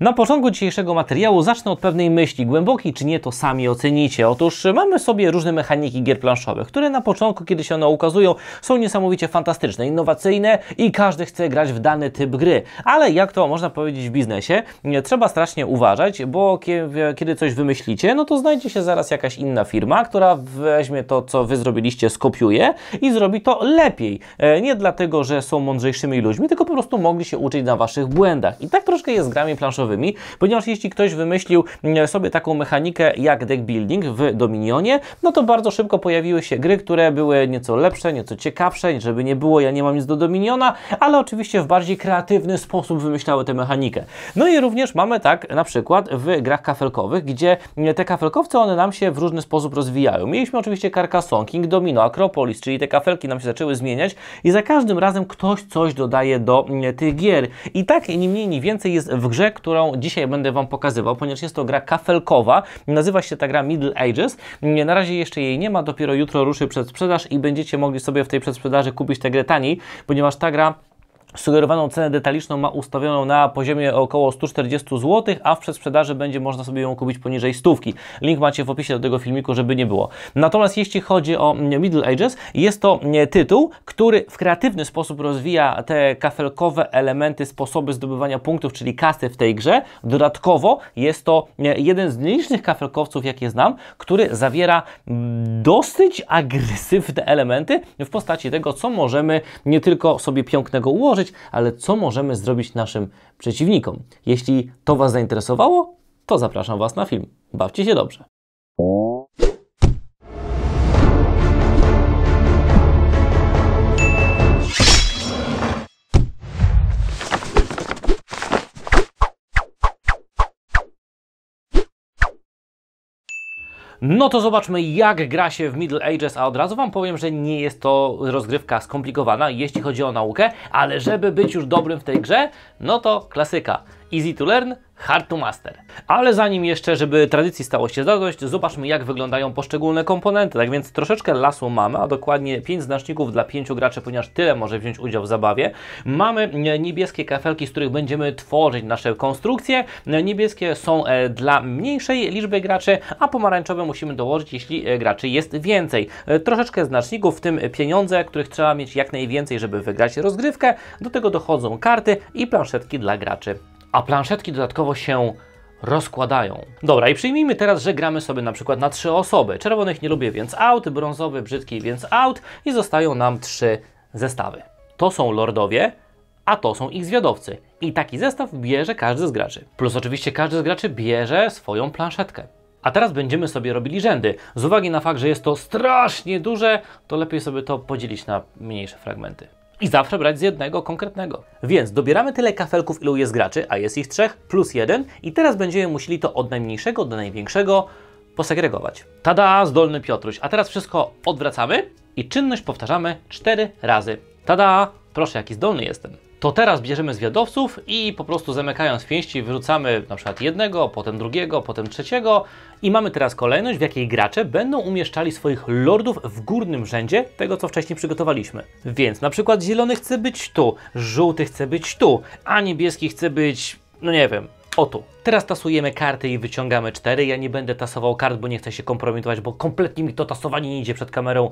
Na początku dzisiejszego materiału zacznę od pewnej myśli, głębokiej czy nie to sami ocenicie. Otóż mamy sobie różne mechaniki gier planszowych, które na początku, kiedy się one ukazują, są niesamowicie fantastyczne, innowacyjne i każdy chce grać w dany typ gry. Ale jak to można powiedzieć w biznesie, trzeba strasznie uważać, bo kiedy coś wymyślicie, no to znajdzie się zaraz jakaś inna firma, która weźmie to, co wy zrobiliście, skopiuje i zrobi to lepiej. E, nie dlatego, że są mądrzejszymi ludźmi, tylko po prostu mogli się uczyć na waszych błędach. I tak troszkę jest z grami planszowymi ponieważ jeśli ktoś wymyślił mm, sobie taką mechanikę jak deck building w Dominionie, no to bardzo szybko pojawiły się gry, które były nieco lepsze, nieco ciekawsze, żeby nie było, ja nie mam nic do Dominiona, ale oczywiście w bardziej kreatywny sposób wymyślały tę mechanikę. No i również mamy tak na przykład w grach kafelkowych, gdzie te kafelkowce, one nam się w różny sposób rozwijają. Mieliśmy oczywiście Carcassonne, King Domino, Akropolis, czyli te kafelki nam się zaczęły zmieniać i za każdym razem ktoś coś dodaje do mm, tych gier. I tak nie mniej, nie więcej jest w grze, która którą dzisiaj będę Wam pokazywał, ponieważ jest to gra kafelkowa. Nazywa się ta gra Middle Ages. Na razie jeszcze jej nie ma, dopiero jutro ruszy przedsprzedaż i będziecie mogli sobie w tej przedsprzedaży kupić tę grę taniej, ponieważ ta gra Sugerowaną cenę detaliczną ma ustawioną na poziomie około 140 zł, a w przedsprzedaży będzie można sobie ją kupić poniżej stówki. Link macie w opisie do tego filmiku, żeby nie było. Natomiast jeśli chodzi o mm, Middle Ages, jest to mm, tytuł, który w kreatywny sposób rozwija te kafelkowe elementy, sposoby zdobywania punktów, czyli kasy w tej grze. Dodatkowo jest to mm, jeden z nielicznych kafelkowców, jakie znam, który zawiera dosyć agresywne elementy w postaci tego, co możemy nie tylko sobie pięknego ułożyć, zobaczyć, ale co możemy zrobić naszym przeciwnikom. Jeśli to Was zainteresowało, to zapraszam Was na film. Bawcie się dobrze. No to zobaczmy jak gra się w Middle Ages, a od razu Wam powiem, że nie jest to rozgrywka skomplikowana, jeśli chodzi o naukę, ale żeby być już dobrym w tej grze, no to klasyka. Easy to learn, hard to master. Ale zanim jeszcze, żeby tradycji stało się zadość, zobaczmy jak wyglądają poszczególne komponenty. Tak więc troszeczkę lasu mamy, a dokładnie 5 znaczników dla 5 graczy, ponieważ tyle może wziąć udział w zabawie. Mamy niebieskie kafelki, z których będziemy tworzyć nasze konstrukcje. Niebieskie są e, dla mniejszej liczby graczy, a pomarańczowe musimy dołożyć, jeśli e, graczy jest więcej. E, troszeczkę znaczników, w tym pieniądze, których trzeba mieć jak najwięcej, żeby wygrać rozgrywkę. Do tego dochodzą karty i planszetki dla graczy a planszetki dodatkowo się rozkładają. Dobra, i przyjmijmy teraz, że gramy sobie na przykład na trzy osoby. Czerwonych nie lubię, więc out, brązowy brzydki, więc out i zostają nam trzy zestawy. To są lordowie, a to są ich zwiadowcy. I taki zestaw bierze każdy z graczy. Plus oczywiście każdy z graczy bierze swoją planszetkę. A teraz będziemy sobie robili rzędy. Z uwagi na fakt, że jest to strasznie duże, to lepiej sobie to podzielić na mniejsze fragmenty i zawsze brać z jednego konkretnego. Więc dobieramy tyle kafelków, ilu jest graczy, a jest ich trzech, plus jeden i teraz będziemy musieli to od najmniejszego do największego posegregować. Tada, zdolny Piotruś. A teraz wszystko odwracamy i czynność powtarzamy cztery razy. Tada, proszę, jaki zdolny jestem to teraz bierzemy zwiadowców i po prostu zamykając pięści wyrzucamy na przykład jednego, potem drugiego, potem trzeciego i mamy teraz kolejność, w jakiej gracze będą umieszczali swoich lordów w górnym rzędzie tego, co wcześniej przygotowaliśmy. Więc na przykład zielony chce być tu, żółty chce być tu, a niebieski chce być, no nie wiem, o tu. Teraz tasujemy karty i wyciągamy cztery. Ja nie będę tasował kart, bo nie chcę się kompromitować, bo kompletnie mi to tasowanie nie idzie przed kamerą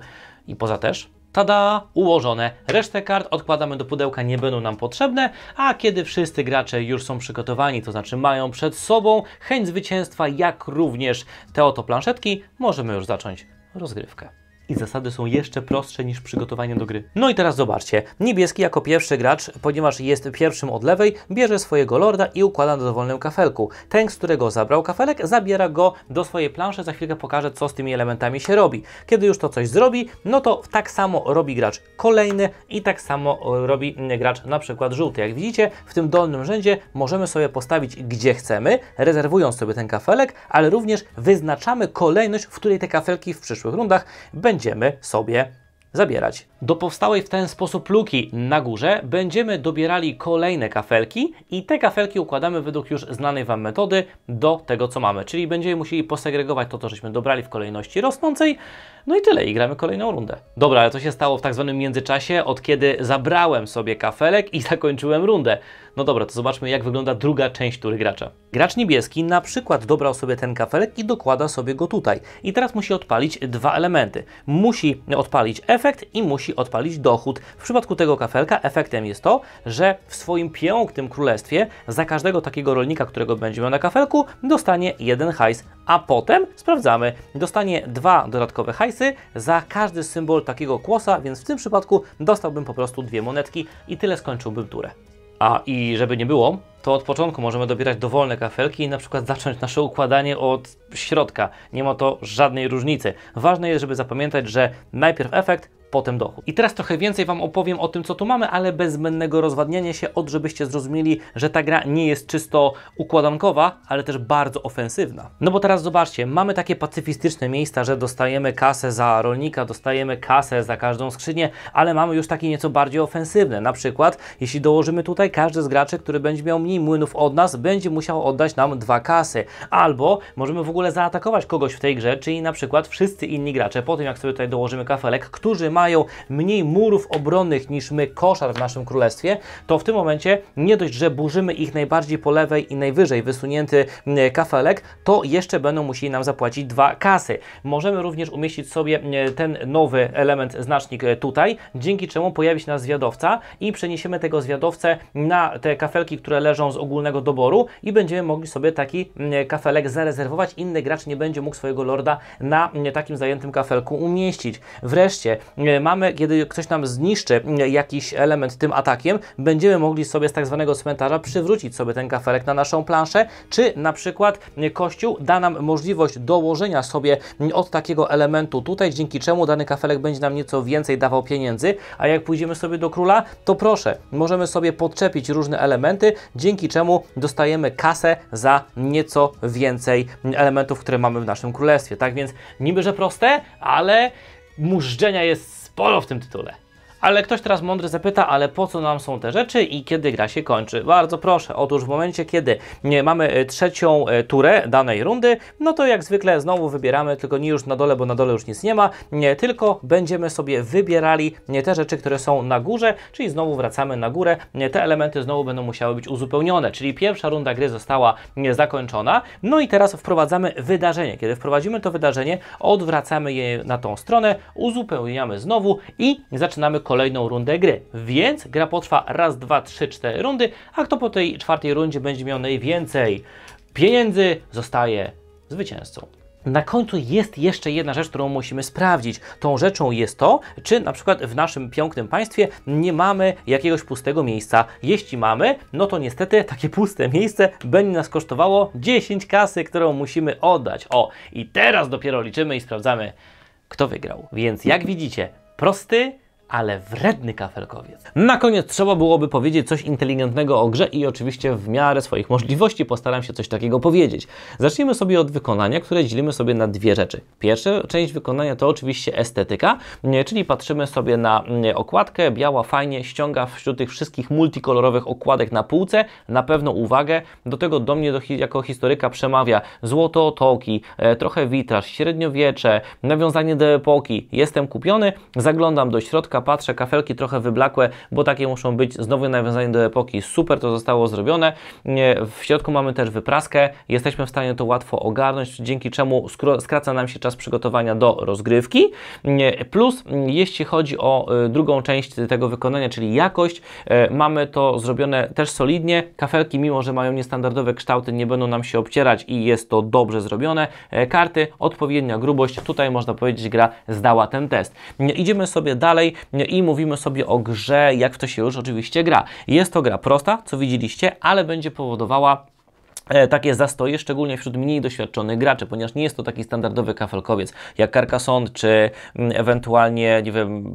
i poza też. Tada! Ułożone. Resztę kart odkładamy do pudełka, nie będą nam potrzebne, a kiedy wszyscy gracze już są przygotowani, to znaczy mają przed sobą chęć zwycięstwa, jak również te oto planszetki, możemy już zacząć rozgrywkę i zasady są jeszcze prostsze niż przygotowanie do gry. No i teraz zobaczcie. Niebieski jako pierwszy gracz, ponieważ jest pierwszym od lewej, bierze swojego lorda i układa na dowolnym kafelku. Ten, z którego zabrał kafelek, zabiera go do swojej planszy. Za chwilkę pokażę, co z tymi elementami się robi. Kiedy już to coś zrobi, no to tak samo robi gracz kolejny i tak samo e, robi mm, gracz na przykład żółty. Jak widzicie, w tym dolnym rzędzie możemy sobie postawić gdzie chcemy, rezerwując sobie ten kafelek, ale również wyznaczamy kolejność, w której te kafelki w przyszłych rundach będą będziemy sobie zabierać. Do powstałej w ten sposób luki na górze będziemy dobierali kolejne kafelki i te kafelki układamy według już znanej Wam metody do tego, co mamy. Czyli będziemy musieli posegregować to, co żeśmy dobrali w kolejności rosnącej. No i tyle, i gramy kolejną rundę. Dobra, ale co się stało w tak zwanym międzyczasie, od kiedy zabrałem sobie kafelek i zakończyłem rundę? No dobra, to zobaczmy, jak wygląda druga część tury gracza. Gracz niebieski na przykład dobrał sobie ten kafelek i dokłada sobie go tutaj. I teraz musi odpalić dwa elementy. Musi odpalić efekt efekt i musi odpalić dochód. W przypadku tego kafelka efektem jest to, że w swoim pięknym królestwie za każdego takiego rolnika, którego będzie miał na kafelku, dostanie jeden hajs, a potem sprawdzamy, dostanie dwa dodatkowe hajsy za każdy symbol takiego kłosa, więc w tym przypadku dostałbym po prostu dwie monetki i tyle skończyłbym turę. A i żeby nie było, to od początku możemy dobierać dowolne kafelki i na przykład zacząć nasze układanie od środka. Nie ma to żadnej różnicy. Ważne jest, żeby zapamiętać, że najpierw efekt, potem dochód. I teraz trochę więcej Wam opowiem o tym, co tu mamy, ale bez zbędnego rozwadniania się od, żebyście zrozumieli, że ta gra nie jest czysto układankowa, ale też bardzo ofensywna. No bo teraz zobaczcie, mamy takie pacyfistyczne miejsca, że dostajemy kasę za rolnika, dostajemy kasę za każdą skrzynię, ale mamy już takie nieco bardziej ofensywne. Na przykład, jeśli dołożymy tutaj każdy z graczy, który będzie miał mniej mniej młynów od nas, będzie musiał oddać nam dwa kasy. Albo możemy w ogóle zaatakować kogoś w tej grze, czyli na przykład wszyscy inni gracze, po tym jak sobie tutaj dołożymy kafelek, którzy mają mniej murów obronnych niż my koszar w naszym królestwie, to w tym momencie nie dość, że burzymy ich najbardziej po lewej i najwyżej wysunięty kafelek, to jeszcze będą musieli nam zapłacić dwa kasy. Możemy również umieścić sobie ten nowy element, znacznik e, tutaj, dzięki czemu pojawi się nasz zwiadowca i przeniesiemy tego zwiadowcę na te kafelki, które leżą z ogólnego doboru i będziemy mogli sobie taki mm, kafelek zarezerwować. Inny gracz nie będzie mógł swojego lorda na mm, takim zajętym kafelku umieścić. Wreszcie mm, mamy, kiedy ktoś nam zniszczy jakiś element tym atakiem, będziemy mogli sobie z tak zwanego cmentarza przywrócić sobie ten kafelek na naszą planszę, czy na przykład kościół da nam możliwość dołożenia sobie od takiego elementu tutaj, dzięki czemu dany kafelek będzie nam nieco więcej dawał pieniędzy, a jak pójdziemy sobie do króla, to proszę, możemy sobie podczepić różne elementy, dzięki dzięki czemu dostajemy kasę za nieco więcej elementów, które mamy w naszym królestwie. Tak więc niby, że proste, ale mużdżenia jest sporo w tym tytule. Ale ktoś teraz mądry zapyta, ale po co nam są te rzeczy i kiedy gra się kończy? Bardzo proszę, otóż w momencie, kiedy mamy e, trzecią e, turę danej rundy, no to jak zwykle znowu wybieramy, tylko nie już na dole, bo na dole już nic nie ma, nie, tylko będziemy sobie wybierali te rzeczy, które są na górze, czyli znowu wracamy na górę, te elementy znowu będą musiały być uzupełnione, czyli pierwsza runda gry została zakończona, no i teraz wprowadzamy wydarzenie. Kiedy wprowadzimy to wydarzenie, odwracamy je na tą stronę, uzupełniamy znowu i zaczynamy kolejną rundę gry. Więc gra potrwa raz, dwa, trzy, cztery rundy, a kto po tej czwartej rundzie będzie miał najwięcej pieniędzy, zostaje zwycięzcą. Na końcu jest jeszcze jedna rzecz, którą musimy sprawdzić. Tą rzeczą jest to, czy na przykład w naszym pięknym państwie nie mamy jakiegoś pustego miejsca. Jeśli mamy, no to niestety takie puste miejsce będzie nas kosztowało 10 kasy, którą musimy oddać. O, i teraz dopiero liczymy i sprawdzamy, kto wygrał. Więc jak widzicie, prosty, ale wredny kafelkowiec. Na koniec trzeba byłoby powiedzieć coś inteligentnego o grze i oczywiście w miarę swoich możliwości postaram się coś takiego powiedzieć. Zacznijmy sobie od wykonania, które dzielimy sobie na dwie rzeczy. Pierwsza część wykonania to oczywiście estetyka, czyli patrzymy sobie na okładkę, biała fajnie ściąga wśród tych wszystkich multikolorowych okładek na półce na pewno uwagę. Do tego do mnie do, jako historyka przemawia złoto otoki, e, trochę witraż, średniowiecze, nawiązanie do epoki. Jestem kupiony, zaglądam do środka patrzę, kafelki trochę wyblakłe, bo takie muszą być, znowu nawiązanie do epoki, super to zostało zrobione. W środku mamy też wypraskę, jesteśmy w stanie to łatwo ogarnąć, dzięki czemu skraca nam się czas przygotowania do rozgrywki. Plus, jeśli chodzi o y, drugą część tego wykonania, czyli jakość, y, mamy to zrobione też solidnie. Kafelki, mimo że mają niestandardowe kształty, nie będą nam się obcierać i jest to dobrze zrobione. E, karty, odpowiednia grubość, tutaj można powiedzieć, gra zdała ten test. Idziemy sobie dalej. No i mówimy sobie o grze, jak w to się już oczywiście gra. Jest to gra prosta, co widzieliście, ale będzie powodowała E, takie zastoje, szczególnie wśród mniej doświadczonych graczy, ponieważ nie jest to taki standardowy kafelkowiec jak Carcassonne, czy mm, ewentualnie, nie wiem,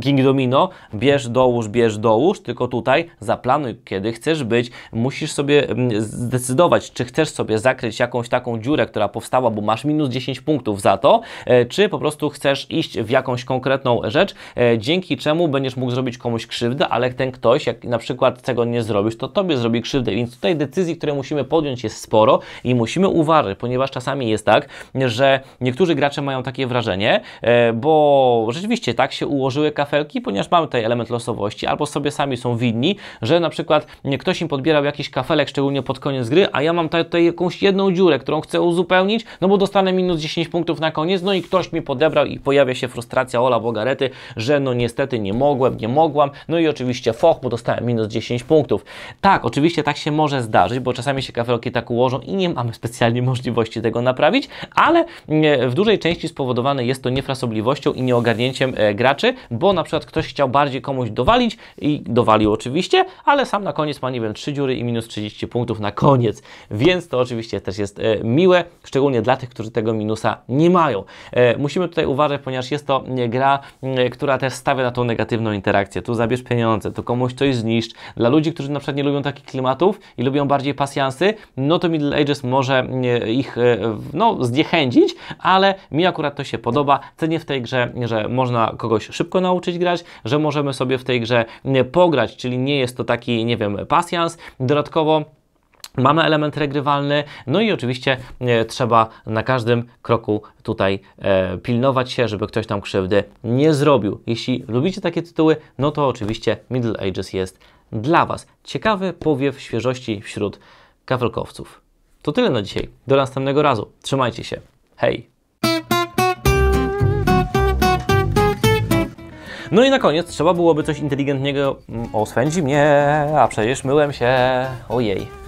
King Domino, bierz dołóż, bierz dołóż, tylko tutaj zaplanuj, kiedy chcesz być, musisz sobie mm, zdecydować, czy chcesz sobie zakryć jakąś taką dziurę, która powstała, bo masz minus 10 punktów za to, e, czy po prostu chcesz iść w jakąś konkretną rzecz, e, dzięki czemu będziesz mógł zrobić komuś krzywdę, ale ten ktoś, jak na przykład tego nie zrobisz, to tobie zrobi krzywdę, więc tutaj decyzji, które musimy podjąć jest sporo i musimy uważać, ponieważ czasami jest tak, że niektórzy gracze mają takie wrażenie, e, bo rzeczywiście tak się ułożyły kafelki, ponieważ mamy tutaj element losowości, albo sobie sami są winni, że na przykład ktoś im podbierał jakiś kafelek, szczególnie pod koniec gry, a ja mam tutaj jakąś jedną dziurę, którą chcę uzupełnić, no bo dostanę minus 10 punktów na koniec, no i ktoś mi podebrał i pojawia się frustracja Ola Bogarety, że no niestety nie mogłem, nie mogłam, no i oczywiście foch, bo dostałem minus 10 punktów. Tak, oczywiście tak się może zdarzyć, bo czasami się kafelki kafelki tak ułożą i nie mamy specjalnie możliwości tego naprawić, ale e, w dużej części spowodowane jest to niefrasobliwością i nieogarnięciem e, graczy, bo na przykład ktoś chciał bardziej komuś dowalić i dowalił oczywiście, ale sam na koniec ma, nie wiem, 3 dziury i minus 30 punktów na koniec, więc to oczywiście też jest e, miłe, szczególnie dla tych, którzy tego minusa nie mają. Musimy tutaj uważać, ponieważ jest to gra, która też stawia na tą negatywną interakcję. Tu zabierz pieniądze, tu komuś coś zniszcz. Dla ludzi, którzy na przykład nie lubią takich klimatów i lubią bardziej pasjansy, no to Middle Ages może e, ich e, no, zniechęcić, ale mi akurat to się podoba. Cenię w tej grze, że można kogoś szybko nauczyć grać, że możemy sobie w tej grze e, pograć, czyli nie jest to taki, nie wiem, pasjans. Dodatkowo Mamy element regrywalny, no i oczywiście trzeba na każdym kroku tutaj e, pilnować się, żeby ktoś tam krzywdy nie zrobił. Jeśli lubicie takie tytuły, no to oczywiście Middle Ages jest dla Was. Ciekawy powiew świeżości wśród kafelkowców. To tyle na dzisiaj. Do następnego razu. Trzymajcie się. Hej! No i na koniec trzeba byłoby coś inteligentnego. Mm, o, swędzi mnie, a przecież myłem się. Ojej.